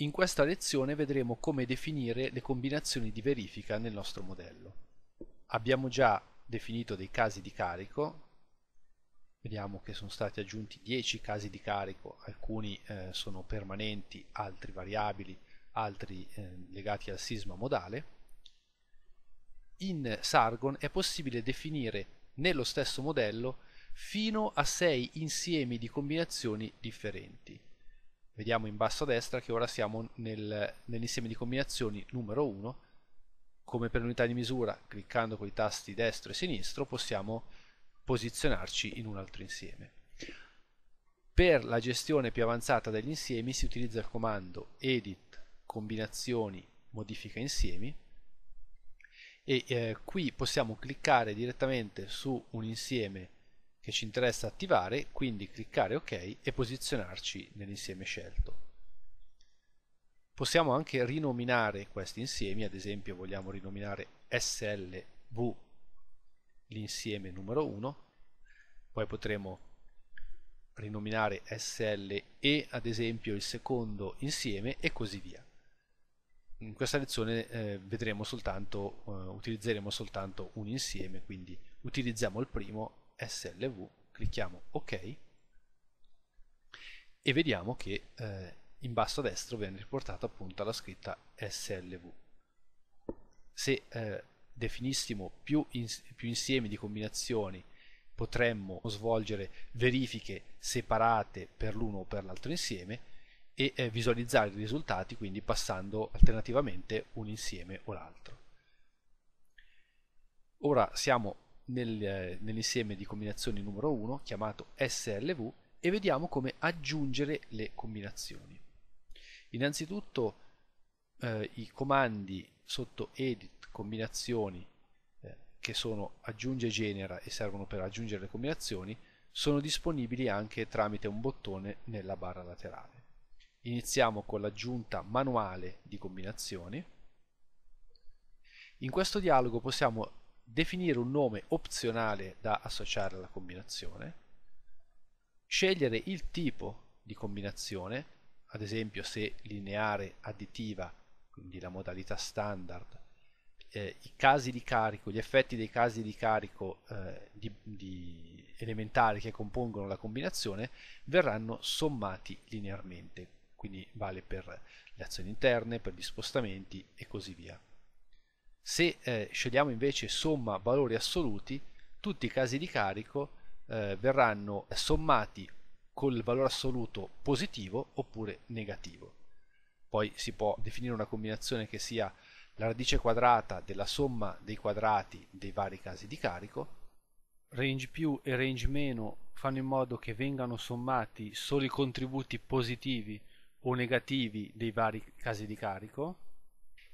In questa lezione vedremo come definire le combinazioni di verifica nel nostro modello. Abbiamo già definito dei casi di carico, vediamo che sono stati aggiunti 10 casi di carico, alcuni eh, sono permanenti, altri variabili, altri eh, legati al sisma modale. In Sargon è possibile definire nello stesso modello fino a 6 insiemi di combinazioni differenti vediamo in basso a destra che ora siamo nel, nell'insieme di combinazioni numero 1 come per unità di misura cliccando con i tasti destro e sinistro possiamo posizionarci in un altro insieme per la gestione più avanzata degli insiemi si utilizza il comando edit combinazioni modifica insiemi e eh, qui possiamo cliccare direttamente su un insieme che ci interessa attivare, quindi cliccare ok e posizionarci nell'insieme scelto. Possiamo anche rinominare questi insiemi, ad esempio vogliamo rinominare SLV l'insieme numero 1, poi potremo rinominare SLE ad esempio il secondo insieme e così via. In questa lezione eh, vedremo soltanto, eh, utilizzeremo soltanto un insieme, quindi utilizziamo il primo SLV, clicchiamo ok e vediamo che eh, in basso a destra viene riportata appunto la scritta SLV. Se eh, definissimo più, ins più insiemi di combinazioni potremmo svolgere verifiche separate per l'uno o per l'altro insieme e eh, visualizzare i risultati quindi passando alternativamente un insieme o l'altro. Ora siamo nel, eh, nell'insieme di combinazioni numero 1 chiamato SLV e vediamo come aggiungere le combinazioni. Innanzitutto eh, i comandi sotto edit combinazioni eh, che sono aggiunge genera e servono per aggiungere le combinazioni sono disponibili anche tramite un bottone nella barra laterale. Iniziamo con l'aggiunta manuale di combinazioni. In questo dialogo possiamo definire un nome opzionale da associare alla combinazione, scegliere il tipo di combinazione, ad esempio se lineare, additiva, quindi la modalità standard, eh, i casi di carico, gli effetti dei casi di carico eh, di, di elementari che compongono la combinazione verranno sommati linearmente, quindi vale per le azioni interne, per gli spostamenti e così via. Se eh, scegliamo invece somma valori assoluti, tutti i casi di carico eh, verranno sommati col valore assoluto positivo oppure negativo. Poi si può definire una combinazione che sia la radice quadrata della somma dei quadrati dei vari casi di carico. Range più e range meno fanno in modo che vengano sommati solo i contributi positivi o negativi dei vari casi di carico.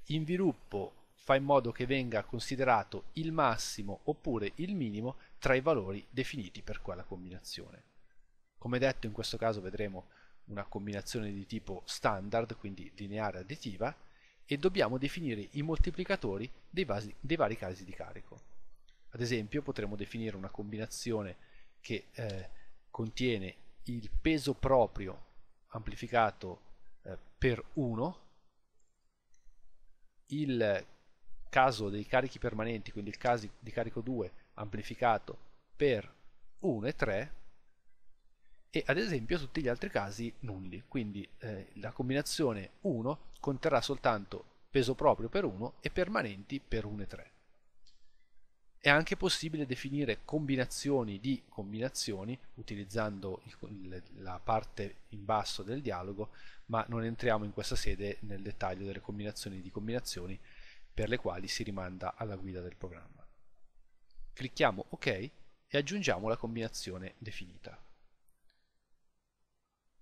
Inviluppo fa in modo che venga considerato il massimo oppure il minimo tra i valori definiti per quella combinazione. Come detto in questo caso vedremo una combinazione di tipo standard, quindi lineare additiva, e dobbiamo definire i moltiplicatori dei, vasi, dei vari casi di carico. Ad esempio potremmo definire una combinazione che eh, contiene il peso proprio amplificato eh, per 1, il caso dei carichi permanenti, quindi il caso di carico 2 amplificato per 1 e 3 e ad esempio tutti gli altri casi nulli, quindi eh, la combinazione 1 conterrà soltanto peso proprio per 1 e permanenti per 1 e 3. È anche possibile definire combinazioni di combinazioni utilizzando il, la parte in basso del dialogo, ma non entriamo in questa sede nel dettaglio delle combinazioni di combinazioni per le quali si rimanda alla guida del programma. Clicchiamo OK e aggiungiamo la combinazione definita.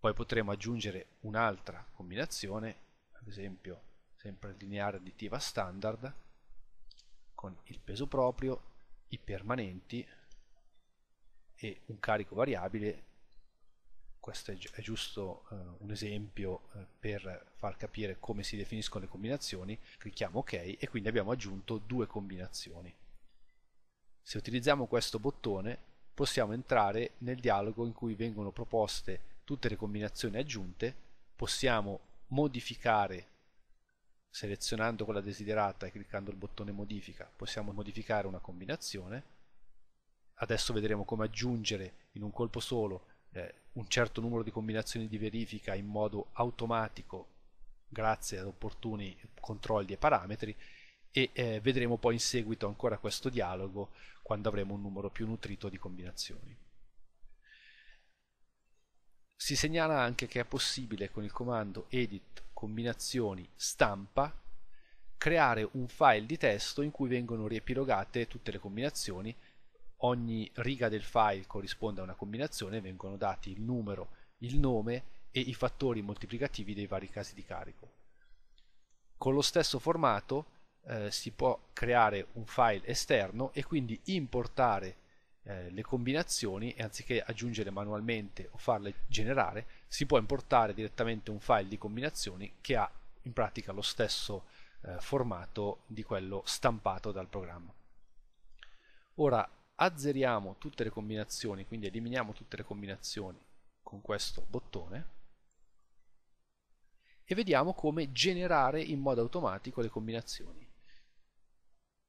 Poi potremo aggiungere un'altra combinazione, ad esempio sempre lineare additiva standard, con il peso proprio, i permanenti e un carico variabile questo è, gi- è giusto eh, un esempio eh, per far capire come si definiscono le combinazioni, clicchiamo ok e quindi abbiamo aggiunto due combinazioni. Se utilizziamo questo bottone possiamo entrare nel dialogo in cui vengono proposte tutte le combinazioni aggiunte, possiamo modificare selezionando quella desiderata e cliccando il bottone modifica possiamo modificare una combinazione adesso vedremo come aggiungere in un colpo solo eh, un certo numero di combinazioni di verifica in modo automatico grazie ad opportuni controlli e parametri e eh, vedremo poi in seguito ancora questo dialogo quando avremo un numero più nutrito di combinazioni. Si segnala anche che è possibile con il comando edit combinazioni stampa creare un file di testo in cui vengono riepilogate tutte le combinazioni ogni riga del file corrisponde a una combinazione, vengono dati il numero, il nome e i fattori moltiplicativi dei vari casi di carico. Con lo stesso formato eh, si può creare un file esterno e quindi importare eh, le combinazioni e anziché aggiungere manualmente o farle generare, si può importare direttamente un file di combinazioni che ha in pratica lo stesso eh, formato di quello stampato dal programma. Ora azzeriamo tutte le combinazioni, quindi eliminiamo tutte le combinazioni con questo bottone e vediamo come generare in modo automatico le combinazioni.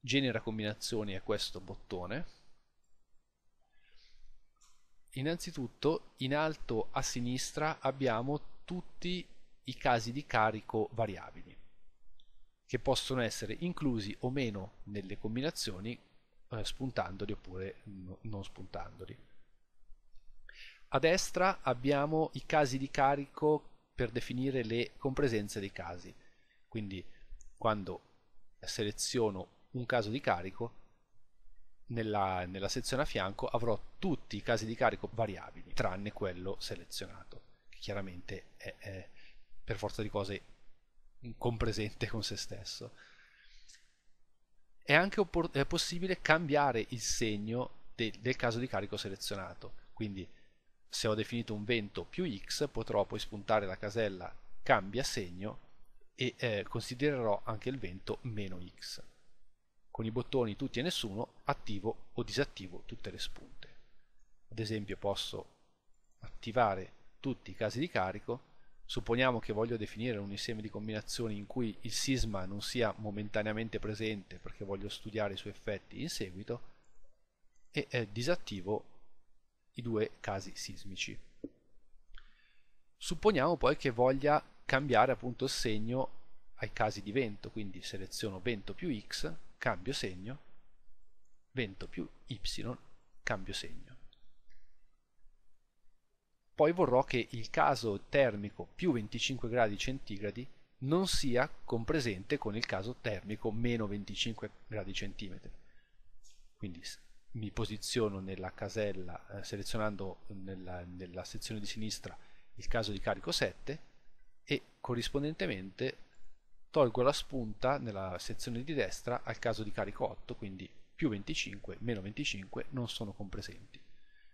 Genera combinazioni è questo bottone. Innanzitutto in alto a sinistra abbiamo tutti i casi di carico variabili che possono essere inclusi o meno nelle combinazioni eh, spuntandoli oppure no, non spuntandoli. A destra abbiamo i casi di carico per definire le compresenze dei casi. Quindi quando seleziono un caso di carico, nella, nella, sezione a fianco avrò tutti i casi di carico variabili, tranne quello selezionato, che chiaramente è, è per forza di cose compresente con se stesso è anche oppor- è possibile cambiare il segno de- del caso di carico selezionato. Quindi se ho definito un vento più x potrò poi spuntare la casella cambia segno e eh, considererò anche il vento meno x. Con i bottoni tutti e nessuno attivo o disattivo tutte le spunte. Ad esempio posso attivare tutti i casi di carico supponiamo che voglio definire un insieme di combinazioni in cui il sisma non sia momentaneamente presente perché voglio studiare i suoi effetti in seguito e eh, disattivo i due casi sismici. Supponiamo poi che voglia cambiare appunto il segno ai casi di vento, quindi seleziono vento più x, cambio segno, vento più y, cambio segno poi vorrò che il caso termico più 25 gradi centigradi non sia compresente con il caso termico meno 25 gradi centimetri. Quindi mi posiziono nella casella, eh, selezionando nella, nella sezione di sinistra il caso di carico 7 e corrispondentemente tolgo la spunta nella sezione di destra al caso di carico 8, quindi più 25, meno 25 non sono compresenti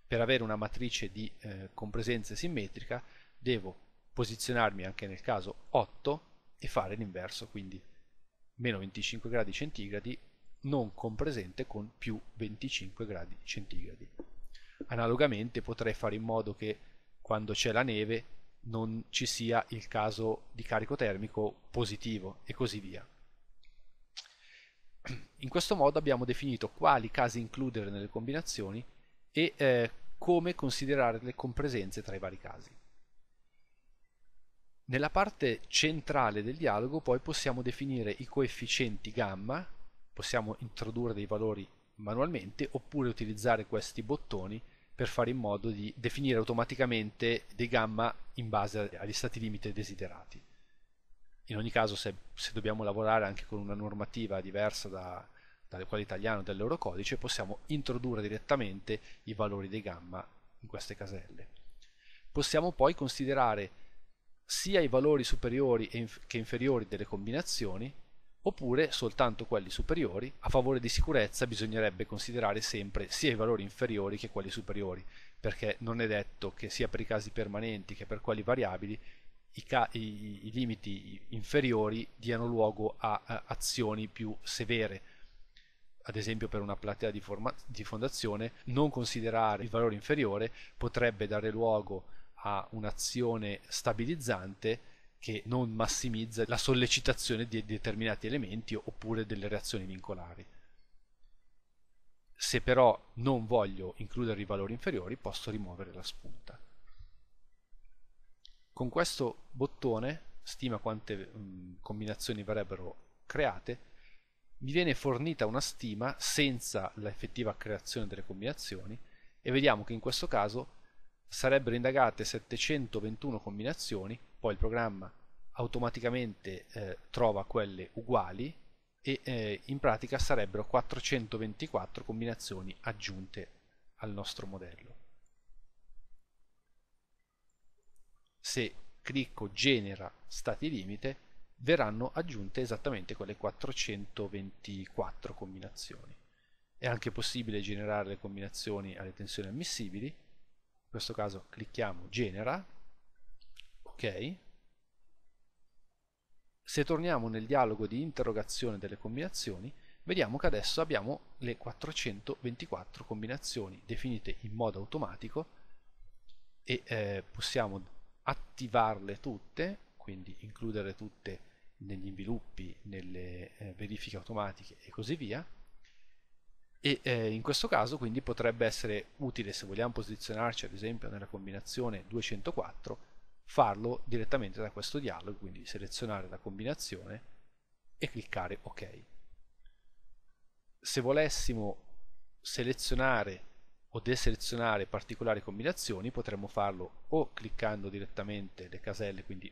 per avere una matrice di eh, compresenza simmetrica devo posizionarmi anche nel caso 8 e fare l'inverso, quindi meno 25 gradi centigradi non compresente con più 25 gradi centigradi. Analogamente potrei fare in modo che quando c'è la neve non ci sia il caso di carico termico positivo e così via. In questo modo abbiamo definito quali casi includere nelle combinazioni e eh, come considerare le compresenze tra i vari casi. Nella parte centrale del dialogo poi possiamo definire i coefficienti gamma, possiamo introdurre dei valori manualmente oppure utilizzare questi bottoni per fare in modo di definire automaticamente dei gamma in base agli stati limite desiderati. In ogni caso se, se dobbiamo lavorare anche con una normativa diversa da, dalle quali italiano del loro codice possiamo introdurre direttamente i valori dei gamma in queste caselle. Possiamo poi considerare sia i valori superiori che inferiori delle combinazioni oppure soltanto quelli superiori. A favore di sicurezza bisognerebbe considerare sempre sia i valori inferiori che quelli superiori, perché non è detto che sia per i casi permanenti che per quelli variabili i, i, i limiti inferiori diano luogo a, a azioni più severe ad esempio per una platea di, forma- di fondazione, non considerare il valore inferiore potrebbe dare luogo a un'azione stabilizzante che non massimizza la sollecitazione di determinati elementi oppure delle reazioni vincolari. Se però non voglio includere i valori inferiori posso rimuovere la spunta. Con questo bottone stima quante mh, combinazioni verrebbero create mi viene fornita una stima senza l'effettiva creazione delle combinazioni e vediamo che in questo caso sarebbero indagate 721 combinazioni, poi il programma automaticamente eh, trova quelle uguali e eh, in pratica sarebbero 424 combinazioni aggiunte al nostro modello. Se clicco genera stati limite verranno aggiunte esattamente quelle 424 combinazioni. È anche possibile generare le combinazioni alle tensioni ammissibili, in questo caso clicchiamo genera, ok. Se torniamo nel dialogo di interrogazione delle combinazioni, vediamo che adesso abbiamo le 424 combinazioni definite in modo automatico e eh, possiamo attivarle tutte, quindi includere tutte negli inviluppi, nelle eh, verifiche automatiche e così via. E eh, in questo caso quindi potrebbe essere utile, se vogliamo posizionarci ad esempio nella combinazione 204, farlo direttamente da questo dialogo, quindi selezionare la combinazione e cliccare OK. Se volessimo selezionare o deselezionare particolari combinazioni potremmo farlo o cliccando direttamente le caselle, quindi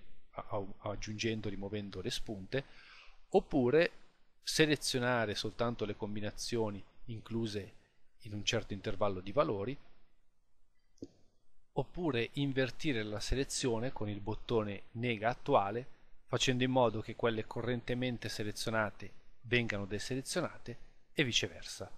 aggiungendo e rimuovendo le spunte, oppure selezionare soltanto le combinazioni incluse in un certo intervallo di valori, oppure invertire la selezione con il bottone nega attuale, facendo in modo che quelle correntemente selezionate vengano deselezionate e viceversa.